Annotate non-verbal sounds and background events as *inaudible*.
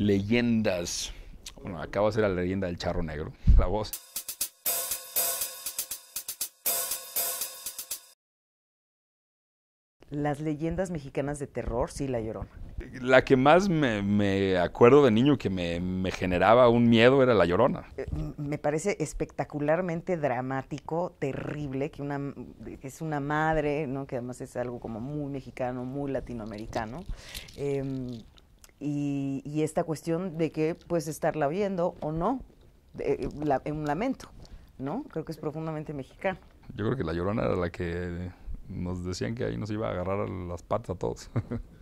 leyendas. Bueno, acaba de ser la leyenda del charro negro, la voz. Las leyendas mexicanas de terror, sí, La Llorona. La que más me, acuerdo de niño que me, generaba un miedo era La Llorona. Eh, me parece espectacularmente dramático, terrible, que una, es una madre, que además es algo como muy mexicano, muy latinoamericano. Em, y, esta cuestión de que pues estarla viendo o no, en un lamento, ¿no? Creo que es profundamente mexicano. Yo creo que la llorona era la que nos decían que ahí nos iba a agarrar las patas a todos. *laughs*